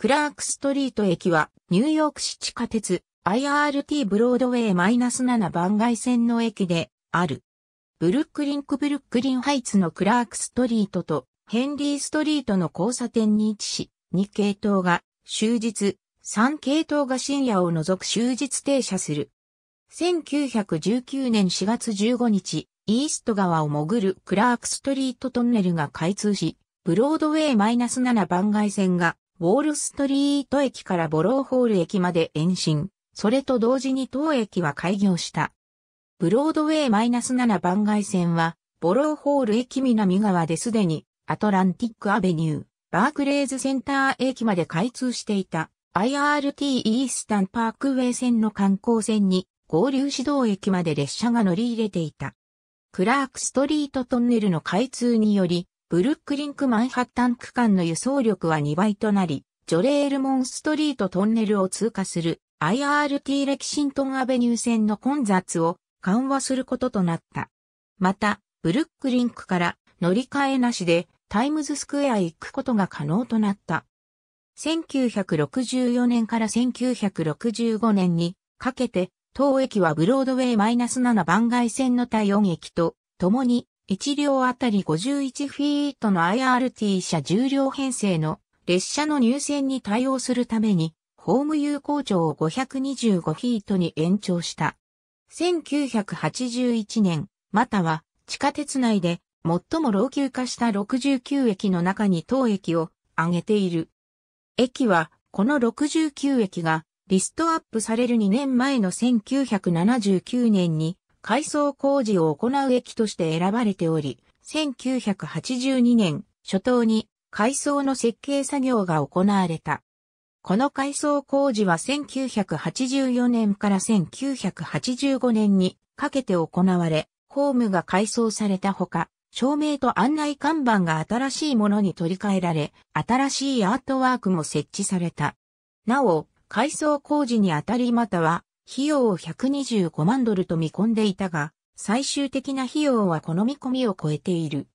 クラークストリート駅は、ニューヨーク市地下鉄、IRT ブロードウェイ -7 番外線の駅で、ある。ブルックリンクブルックリンハイツのクラークストリートと、ヘンリーストリートの交差点に位置し、2系統が、終日、3系統が深夜を除く終日停車する。1919年4月15日、イースト川を潜るクラークストリートトンネルが開通し、ブロードウェイ -7 番外線がウォールストリート駅からボローホール駅まで延伸、それと同時に当駅は開業した。ブロードウェイ -7 番外線は、ボローホール駅南側ですでに、アトランティックアベニュー、バークレーズセンター駅まで開通していた、IRT イースタンパークウェイ線の観光線に、合流指導駅まで列車が乗り入れていた。クラークストリートトンネルの開通により、ブルックリンクマンハッタン区間の輸送力は2倍となり、ジョレールモンストリートトンネルを通過する IRT レキシントンアベニュー線の混雑を緩和することとなった。また、ブルックリンクから乗り換えなしでタイムズスクエアへ行くことが可能となった。1964年から1965年にかけて、当駅はブロードウェイ -7 番外線の対応駅と共に1両あたり51フィートの IRT 車10両編成の列車の入線に対応するために、ホーム有効長を525フィートに延長した。1981年、または地下鉄内で最も老朽化した69駅の中に当駅を挙げている。駅は、この69駅がリストアップされる2年前の1979年に改装工事を行う駅として選ばれており、1982年初頭に改装の設計作業が行われた。この改装工事は1984年から1985年にかけて行われ、ホームが改装されたほか、照明と案内看板が新しいものに取り替えられ、新しいアートワークも設置された。なお、改装工事にあたりまたは費用を125万ドルと見込んでいたが、最終的な費用はこの見込みを超えている。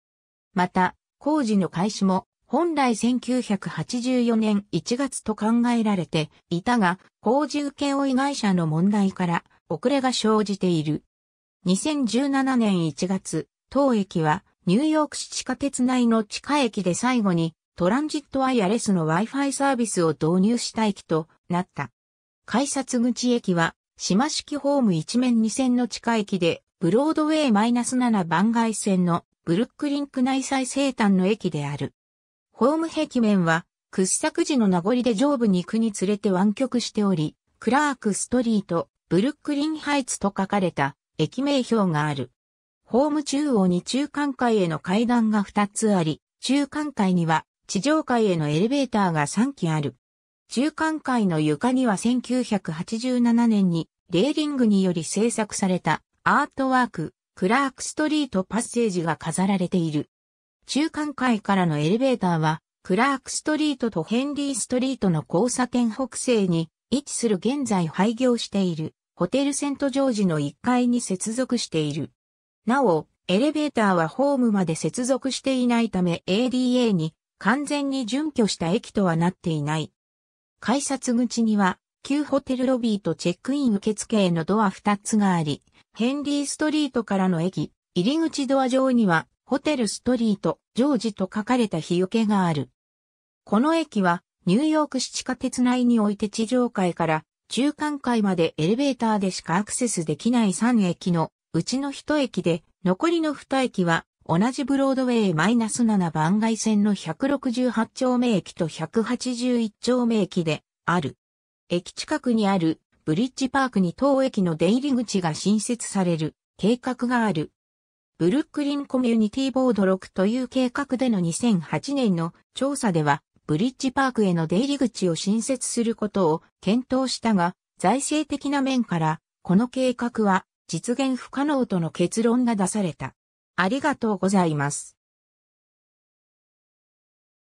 また、工事の開始も本来1984年1月と考えられていたが、工事請負会社の問題から遅れが生じている。2017年1月、当駅はニューヨーク市地下鉄内の地下駅で最後にトランジットワイヤレスの Wi-Fi サービスを導入した駅となった。改札口駅は島式ホーム一面二線の地下駅で、ブロードウェイ -7 番外線のブルックリンク内最西端の駅である。ホーム壁面は、掘削時の名残で上部に行くにつれて湾曲しており、クラークストリート、ブルックリンハイツと書かれた駅名標がある。ホーム中央に中間階への階段が2つあり、中間階には地上階へのエレベーターが3基ある。中間階の床には1987年にレーリングにより制作されたアートワーク、クラークストリートパッセージが飾られている。中間階からのエレベーターは、クラークストリートとヘンリーストリートの交差点北西に位置する現在廃業しているホテルセントジョージの1階に接続している。なお、エレベーターはホームまで接続していないため ADA に完全に準拠した駅とはなっていない。改札口には、旧ホテルロビーとチェックイン受付へのドア2つがあり、ヘンリーストリートからの駅、入り口ドア上には、ホテルストリート、ジョージと書かれた日よけがある。この駅は、ニューヨーク市地下鉄内において地上階から中間階までエレベーターでしかアクセスできない3駅のうちの1駅で、残りの2駅は同じブロードウェイ -7 番外線の168丁目駅と181丁目駅である。駅近くにあるブリッジパークに当駅の出入り口が新設される計画がある。ブルックリンコミュニティボード6という計画での2008年の調査では、ブリッジパークへの出入り口を新設することを検討したが、財政的な面から、この計画は実現不可能との結論が出された。ありがとうございます。